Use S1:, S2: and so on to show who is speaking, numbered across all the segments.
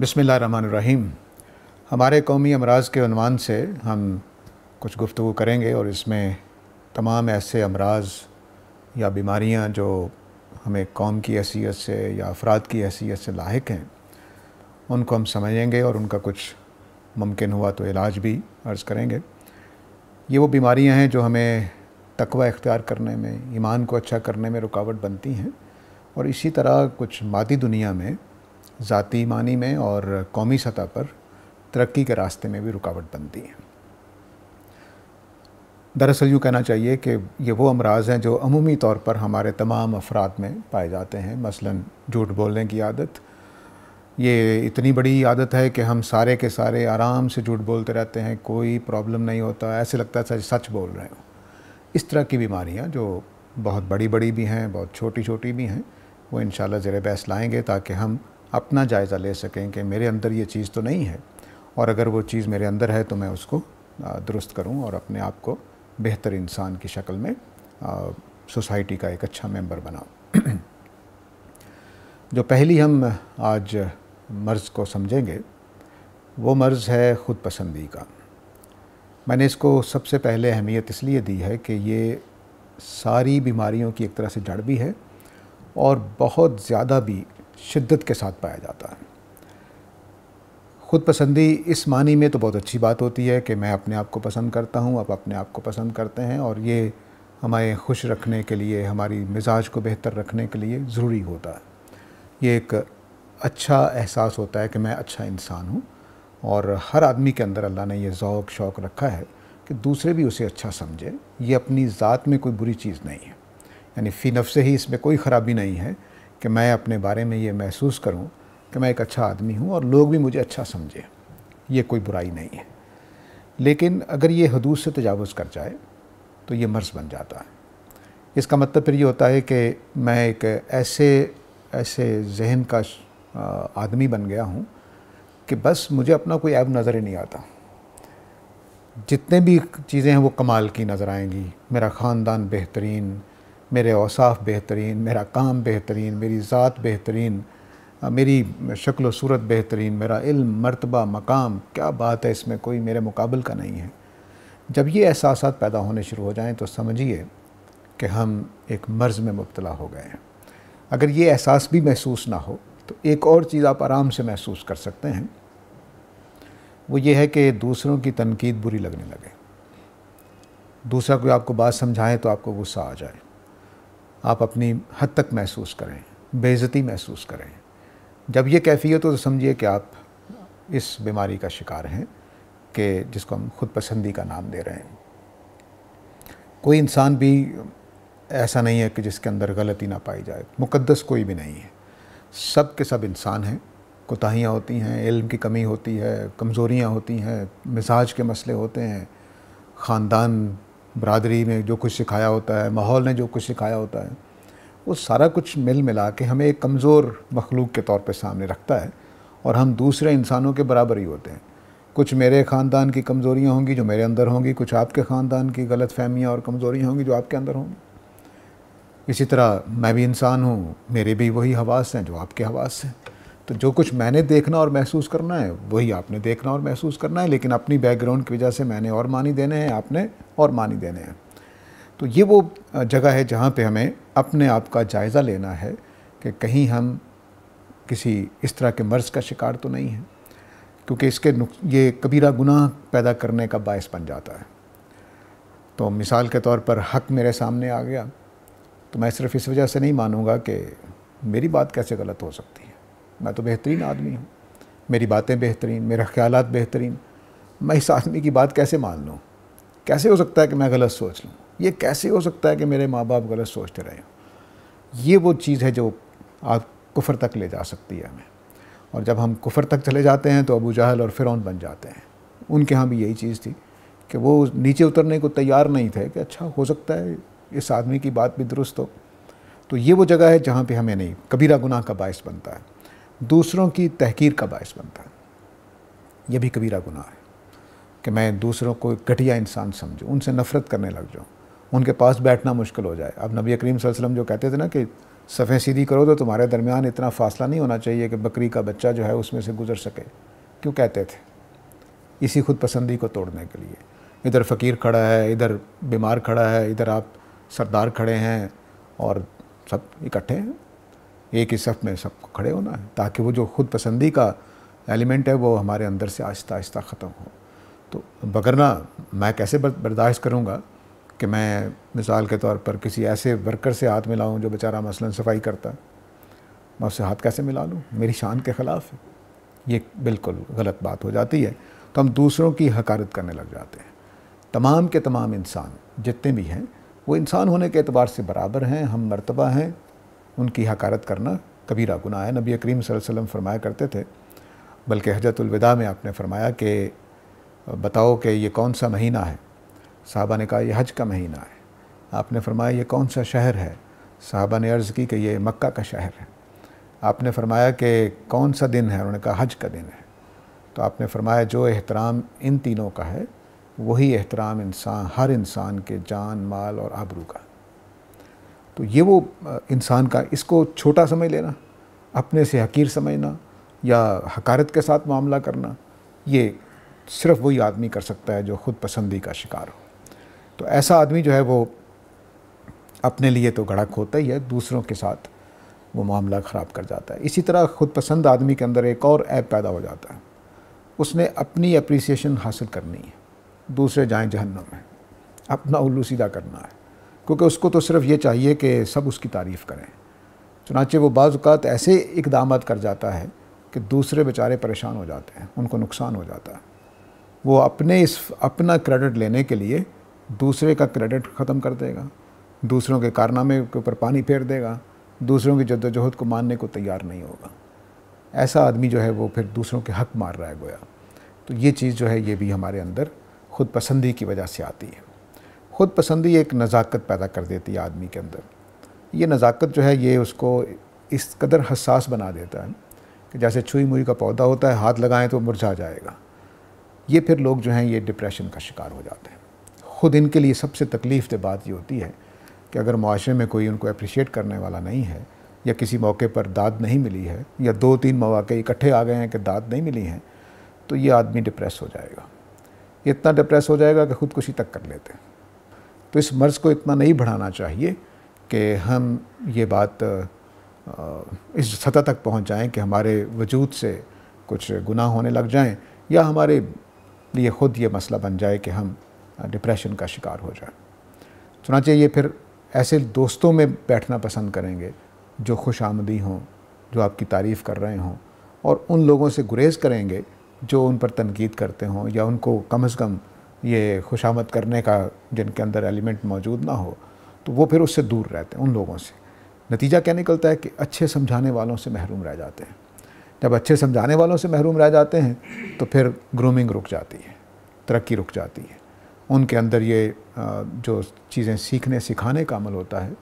S1: रहीम हमारे कौमी अमराज के अनवान से हम कुछ गुफ्तु करेंगे और इसमें तमाम ऐसे अमराज या बीमारियां जो हमें कौम की हैसियत से या अफराद की हैसीत से लाक हैं उनको हम समझेंगे और उनका कुछ मुमकिन हुआ तो इलाज भी अर्ज़ करेंगे ये वो बीमारियां हैं जो हमें तकवा इख्तियार करने में ईमान को अच्छा करने में रुकावट बनती हैं और इसी तरह कुछ मादी दुनिया में ज़ाती मानी में और कौमी सतह पर तरक्की के रास्ते में भी रुकावट बनती हैं दरअसल यूँ कहना चाहिए कि ये वो अमराज हैं जो अमूमी तौर पर हमारे तमाम अफराद में पाए जाते हैं मसलन झूठ बोलने की आदत ये इतनी बड़ी आदत है कि हम सारे के सारे आराम से झूठ बोलते रहते हैं कोई प्रॉब्लम नहीं होता ऐसे लगता है सच सच बोल रहे हो इस तरह की बीमारियाँ जो बहुत बड़ी बड़ी भी हैं बहुत छोटी छोटी भी हैं वो इन ज़र बहस लाएँगे ताकि हम अपना जायज़ा ले सकें कि मेरे अंदर ये चीज़ तो नहीं है और अगर वो चीज़ मेरे अंदर है तो मैं उसको दुरुस्त करूँ और अपने आप को बेहतर इंसान की शक्ल में सोसाइटी का एक अच्छा मेंबर बनाऊँ जो पहली हम आज मर्ज़ को समझेंगे वो मर्ज़ है ख़ुद पसंदी का मैंने इसको सबसे पहले अहमियत इसलिए दी है कि ये सारी बीमारियों की एक तरह से जड़ भी है और बहुत ज़्यादा भी शिद्दत के साथ पाया जाता है खुद पसंदी इस मानी में तो बहुत अच्छी बात होती है कि मैं अपने आप को पसंद करता हूँ आप अपने आप को पसंद करते हैं और ये हमारे खुश रखने के लिए हमारी मिजाज को बेहतर रखने के लिए ज़रूरी होता है ये एक अच्छा एहसास होता है कि मैं अच्छा इंसान हूँ और हर आदमी के अंदर अल्लाह ने यह ओक़ शौक़ रखा है कि दूसरे भी उसे अच्छा समझे ये अपनी ज़ात में कोई बुरी चीज़ नहीं है यानी फ़ी नफ से ही इसमें कोई ख़राबी नहीं है कि मैं अपने बारे में ये महसूस करूं कि मैं एक अच्छा आदमी हूं और लोग भी मुझे अच्छा समझें ये कोई बुराई नहीं है लेकिन अगर ये हदूद से तजावज़ कर जाए तो ये मर्ज़ बन जाता है इसका मतलब फिर ये होता है कि मैं एक ऐसे ऐसे जहन का आदमी बन गया हूँ कि बस मुझे अपना कोई ऐब नज़र ही नहीं आता जितने भी चीज़ें हैं वो कमाल की नज़र आएंगी मेरा ख़ानदान बेहतरीन मेरे औसाफ बेहतरीन मेरा काम बेहतरीन मेरी ज़ात बेहतरीन मेरी शक्ल व सूरत बेहतरीन मेरा इल्म मर्तबा मकाम क्या बात है इसमें कोई मेरे मुकाबल का नहीं है जब ये एहसास पैदा होने शुरू हो जाएँ तो समझिए कि हम एक मर्ज़ में मुबतला हो गए हैं अगर ये एहसास भी महसूस ना हो तो एक और चीज़ आप आराम से महसूस कर सकते हैं वो ये है कि दूसरों की तनकीद बुरी लगने लगे दूसरा कोई आपको बात समझाएं तो आपको गुस्सा आ जाए आप अपनी हद तक महसूस करें बेज़ती महसूस करें जब ये कैफियत हो तो समझिए कि आप इस बीमारी का शिकार हैं कि जिसको हम खुद पसंदी का नाम दे रहे हैं कोई इंसान भी ऐसा नहीं है कि जिसके अंदर गलती ना पाई जाए मुकद्दस कोई भी नहीं है सब के सब इंसान हैं कोताहियाँ होती हैं इल्म की कमी होती है कमज़ोरियाँ होती हैं मिजाज के मसले होते हैं ख़ानदान बरदरी में जो कुछ सिखाया होता है माहौल ने जो कुछ सिखाया होता है वो सारा कुछ मिल मिला के हमें एक कमज़ोर मखलूक के तौर पर सामने रखता है और हम दूसरे इंसानों के बराबर ही होते हैं कुछ मेरे ख़ानदान की कमज़ोरियाँ होंगी जो मेरे अंदर होंगी कुछ आपके ख़ानदान की गलत फहमियाँ और कमज़ोरियाँ होंगी जो आपके अंदर होंगी इसी तरह मैं भी इंसान हूँ मेरे भी वही हवास हैं जो आपके हवास हैं तो जो कुछ मैंने देखना और महसूस करना है वही आपने देखना और महसूस करना है लेकिन अपनी बैकग्राउंड की वजह से मैंने और मानी देने हैं आपने और मानी देने हैं तो ये वो जगह है जहाँ पे हमें अपने आप का जायज़ा लेना है कि कहीं हम किसी इस तरह के मर्ज़ का शिकार तो नहीं है क्योंकि इसके ये कबीरा गुनाह पैदा करने का बायस बन जाता है तो मिसाल के तौर पर हक मेरे सामने आ गया तो मैं सिर्फ इस वजह से नहीं मानूंगा कि मेरी बात कैसे गलत हो सकती मैं तो बेहतरीन आदमी हूँ मेरी बातें बेहतरीन मेरे ख्याल बेहतरीन मैं इस आदमी की बात कैसे मान लूँ कैसे हो सकता है कि मैं गलत सोच लूँ ये कैसे हो सकता है कि मेरे माँ बाप गलत सोचते रहे ये वो चीज़ है जो आप कुफर तक ले जा सकती है हमें और जब हम कुफर तक चले जाते हैं तो अबू जहल और फ़िरौन बन जाते हैं उनके यहाँ भी यही चीज़ थी कि वो नीचे उतरने को तैयार नहीं थे कि अच्छा हो सकता है इस आदमी की बात भी दुरुस्त हो तो ये वो जगह है जहाँ पे हमें नहीं कबीरा गुनाह का बायस बनता है दूसरों की तहकीर का बायस बनता है यह भी कबीरा गुनाह है कि मैं दूसरों को घटिया इंसान समझूँ उनसे नफ़रत करने लग जाऊँ उनके पास बैठना मुश्किल हो जाए अब नबी करीम वसल्लम जो कहते थे ना कि सफ़ें सीधी करो तो तुम्हारे दरमियान इतना फासला नहीं होना चाहिए कि बकरी का बच्चा जो है उसमें से गुजर सके क्यों कहते थे इसी खुद पसंदी को तोड़ने के लिए इधर फ़कीर खड़ा है इधर बीमार खड़ा है इधर आप सरदार खड़े हैं और सब इकट्ठे हैं एक ही सफ में सबको खड़े होना है ताकि वो जो खुद पसंदी का एलिमेंट है वो हमारे अंदर से आहिस्ता आहिस्ता ख़त्म हो तो बगरना मैं कैसे बर्दाश्त करूँगा कि मैं मिसाल के तौर पर किसी ऐसे वर्कर से हाथ मिलाऊँ जो बेचारा मसलन सफाई करता है मैं उससे हाथ कैसे मिला लूँ मेरी शान के ख़िलाफ़ है ये बिल्कुल गलत बात हो जाती है तो हम दूसरों की हकारत करने लग जाते हैं तमाम के तमाम इंसान जितने भी हैं वो इंसान होने के अतबार से बराबर हैं हम मरतबा हैं उनकी हकारत करना कबीरा रागुना है नबी करीम वसल्लम फरमाया करते थे बल्कि हजरतुलविदा में आपने फरमाया कि बताओ कि ये कौन सा महीना है साहबा ने कहा यह हज का महीना है आपने फरमाया ये कौन सा शहर है साहबा ने अर्ज़ की कि ये मक्का का शहर है आपने फरमाया कि कौन सा दिन है उन्होंने कहा हज का दिन है तो आपने फरमाया जो एहतराम इन तीनों का है वही एहतराम इंसान हर इंसान के जान माल और आबरू का तो ये वो इंसान का इसको छोटा समझ लेना अपने से हकीर समझना या हकारत के साथ मामला करना ये सिर्फ वही आदमी कर सकता है जो खुद पसंदी का शिकार हो तो ऐसा आदमी जो है वो अपने लिए तो गड़क होता ही है दूसरों के साथ वो मामला ख़राब कर जाता है इसी तरह खुद पसंद आदमी के अंदर एक और ऐप पैदा हो जाता है उसने अपनी अप्रिसिएशन हासिल करनी है दूसरे जाएँ जहन्नम में अपना उल्लू सीधा करना है क्योंकि उसको तो सिर्फ ये चाहिए कि सब उसकी तारीफ़ करें चुनाचे वो बाज़ात ऐसे इकदाम कर जाता है कि दूसरे बेचारे परेशान हो जाते हैं उनको नुकसान हो जाता है वो अपने इस अपना क्रेडिट लेने के लिए दूसरे का क्रेडिट ख़त्म कर देगा दूसरों के कारनामे के ऊपर पानी फेर देगा दूसरों की जद्दोजहद को मानने को तैयार नहीं होगा ऐसा आदमी जो है वो फिर दूसरों के हक मार रहा है गोया तो ये चीज़ जो है ये भी हमारे अंदर खुद पसंदी की वजह से आती है खुद पसंदी एक नज़ाकत पैदा कर देती है आदमी के अंदर ये नज़ाकत जो है ये उसको इस कदर हसास बना देता है कि जैसे छुई मुई का पौधा होता है हाथ लगाएं तो मुरझा जाएगा ये फिर लोग जो हैं ये डिप्रेशन का शिकार हो जाते हैं ख़ुद इनके लिए सबसे तकलीफ बात ये होती है कि अगर माशरे में कोई उनको अप्रिशिएट करने वाला नहीं है या किसी मौके पर दाद नहीं मिली है या दो तीन मौाक़े इकट्ठे आ गए हैं कि दाद नहीं मिली हैं तो ये आदमी डिप्रेस हो जाएगा इतना डिप्रेस हो जाएगा कि ख़ुदकुशी तक कर लेते हैं तो इस मर्ज़ को इतना नहीं बढ़ाना चाहिए कि हम ये बात इस सतह तक पहुंच जाएं कि हमारे वजूद से कुछ गुनाह होने लग जाएं या हमारे लिए ख़ुद ये मसला बन जाए कि हम डिप्रेशन का शिकार हो जाएं चुनाचे ये फिर ऐसे दोस्तों में बैठना पसंद करेंगे जो खुश आमदी हों जो आपकी तारीफ़ कर रहे हों और उन लोगों से गुरेज करेंगे जो उन पर तनकीद करते हों या उनको कम अज़ कम ये खुशामद करने का जिनके अंदर एलिमेंट मौजूद ना हो तो वो फिर उससे दूर रहते हैं उन लोगों से नतीजा क्या निकलता है कि अच्छे समझाने वालों से महरूम रह जाते हैं जब अच्छे समझाने वालों से महरूम रह जाते हैं तो फिर ग्रूमिंग रुक जाती है तरक्की रुक जाती है उनके अंदर ये जो चीज़ें सीखने सिखाने का अमल होता है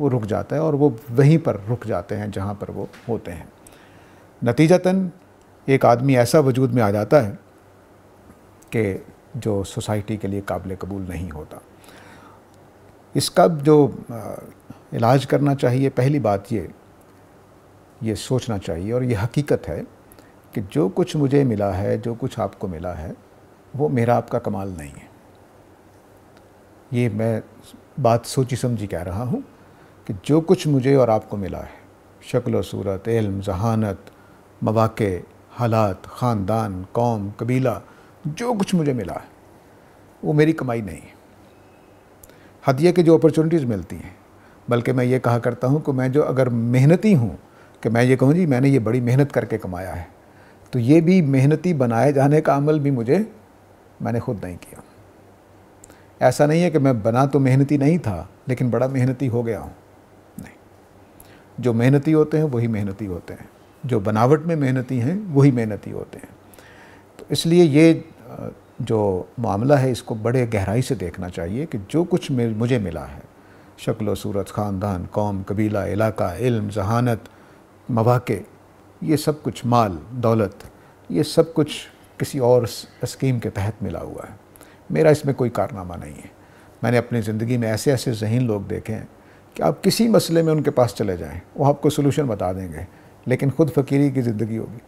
S1: वो रुक जाता है और वो वहीं पर रुक जाते हैं जहाँ पर वो होते हैं नतीजतन एक आदमी ऐसा वजूद में आ जाता है कि जो सोसाइटी के लिए काबिल कबूल नहीं होता इसका जो इलाज करना चाहिए पहली बात ये ये सोचना चाहिए और ये हकीकत है कि जो कुछ मुझे मिला है जो कुछ आपको मिला है वो मेरा आपका कमाल नहीं है ये मैं बात सोची समझी कह रहा हूँ कि जो कुछ मुझे और आपको मिला है शक्ल सूरत इल्म जहानत मवाक़े हालात ख़ानदान कौम कबीला जो कुछ मुझे मिला वो मेरी कमाई नहीं है हदिया की जो अपॉर्चुनिटीज़ मिलती हैं बल्कि मैं ये कहा करता हूँ कि मैं जो अगर मेहनती हूँ कि मैं ये कहूँ जी मैंने ये बड़ी मेहनत करके कमाया है तो ये भी मेहनती बनाए जाने का अमल भी मुझे मैंने खुद नहीं किया ऐसा नहीं है कि मैं बना तो मेहनती नहीं था लेकिन बड़ा मेहनती हो गया हूँ नहीं जो मेहनती होते हैं वही मेहनती होते हैं जो बनावट में मेहनती हैं वही मेहनती होते हैं तो इसलिए ये जो मामला है इसको बड़े गहराई से देखना चाहिए कि जो कुछ मुझे मिला है शक्ल सूरत ख़ानदान कौम कबीला इलाका इल्म जहानत मवाक़े ये सब कुछ माल दौलत ये सब कुछ किसी और स्कीम के तहत मिला हुआ है मेरा इसमें कोई कारनामा नहीं है मैंने अपनी ज़िंदगी में ऐसे ऐसे जहन लोग देखे हैं कि आप किसी मसले में उनके पास चले जाएँ वो आपको सोलूशन बता देंगे लेकिन ख़ुद फकीरी की ज़िंदगी होगी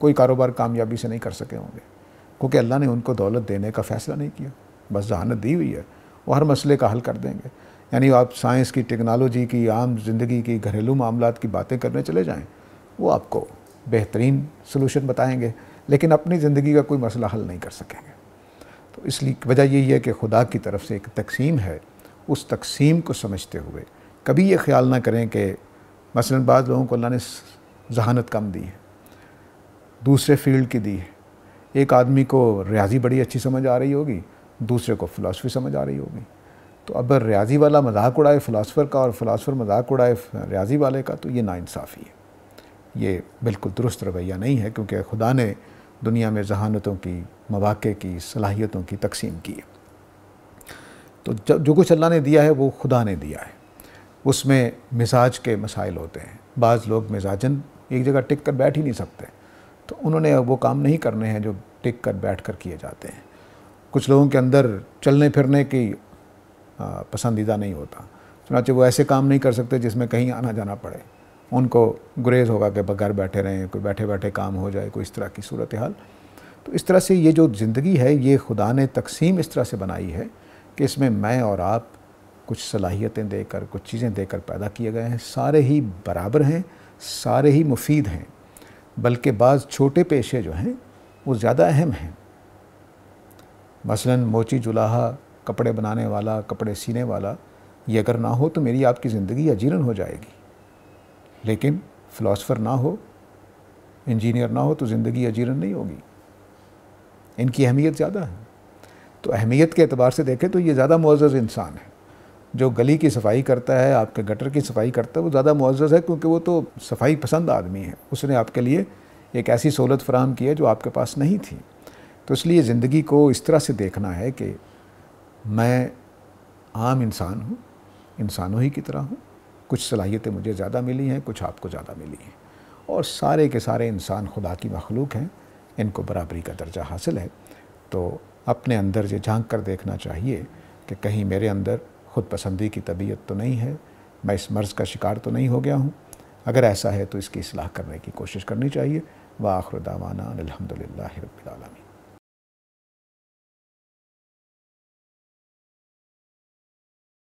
S1: कोई कारोबार कामयाबी से नहीं कर सके होंगे क्योंकि अल्लाह ने उनको दौलत देने का फ़ैसला नहीं किया बस जहानत दी हुई है वो हर मसले का हल कर देंगे यानी आप साइंस की टेक्नोलॉजी की आम जिंदगी की घरेलू मामला की बातें करने चले जाएँ वो आपको बेहतरीन सोलूशन बताएँगे लेकिन अपनी ज़िंदगी का कोई मसला हल नहीं कर सकेंगे तो इसलिए वजह यही है कि खुदा की तरफ से एक तकसीम है उस तकसीम को समझते हुए कभी ये ख्याल ना करें कि मसलन बाद लोगों को अल्लाह ने जहानत कम दी है दूसरे फील्ड की दी है एक आदमी को रियाजी बड़ी अच्छी समझ आ रही होगी दूसरे को फ़िलासफ़ी समझ आ रही होगी तो अब रियाजी वाला मजाक उड़ाए फ़िलासफ़र का और फ़िलासफ़र मजाक उड़ाए रियाजी वाले का तो ये नाानसाफ़ी है ये बिल्कुल दुरुस्त रवैया नहीं है क्योंकि खुदा ने दुनिया में जहानतों की मौाक़े की सलाहियतों की तकसीम की है तो जब जो कुछ अल्लाह ने दिया है वो खुदा ने दिया है उसमें मिजाज के मसाइल होते हैं बाज़ लोग मिजाजन एक जगह टिक कर बैठ ही नहीं सकते तो उन्होंने वो काम नहीं करने हैं जो टिक कर बैठ कर किए जाते हैं कुछ लोगों के अंदर चलने फिरने की पसंदीदा नहीं होता चुनाचे वो ऐसे काम नहीं कर सकते जिसमें कहीं आना जाना पड़े उनको गुरेज होगा कि घर बैठे रहें कोई बैठे बैठे काम हो जाए कोई इस तरह की सूरत हाल तो इस तरह से ये जो ज़िंदगी है ये खुदा ने तकसीम इस तरह से बनाई है कि इसमें मैं और आप कुछ सलाहियतें देकर कुछ चीज़ें देकर पैदा किए गए हैं सारे ही बराबर हैं सारे ही मुफीद हैं बल्कि बाज़ छोटे पेशे जो हैं वो ज़्यादा अहम हैं मसलन मोची जुलाहा कपड़े बनाने वाला कपड़े सीने वाला ये अगर ना हो तो मेरी आपकी ज़िंदगी अजीरन हो जाएगी लेकिन फ़िलासफ़र ना हो इंजीनियर ना हो तो ज़िंदगी अजीरन नहीं होगी इनकी अहमियत ज़्यादा है तो अहमियत के अतबार से देखें तो ये ज़्यादा मोज़ इंसान है जो गली की सफाई करता है आपके गटर की सफाई करता है वो ज़्यादा मुआवज़ है क्योंकि वो तो सफाई पसंद आदमी है उसने आपके लिए एक ऐसी सहूलत फ्राहम की है जो आपके पास नहीं थी तो इसलिए ज़िंदगी को इस तरह से देखना है कि मैं आम इंसान हूँ इंसानों ही की तरह हूँ कुछ सलाहियतें मुझे ज़्यादा मिली हैं कुछ आपको ज़्यादा मिली हैं और सारे के सारे इंसान खुदा की मखलूक हैं इनको बराबरी का दर्जा हासिल है तो अपने अंदर ये झांक कर देखना चाहिए कि कहीं मेरे अंदर खुद पसंदी की तबीयत तो नहीं है मैं इस मर्ज़ का शिकार तो नहीं हो गया हूँ अगर ऐसा है तो इसकी असलाह करने की कोशिश करनी चाहिए व आखिर दावाना अलहमदिल्ला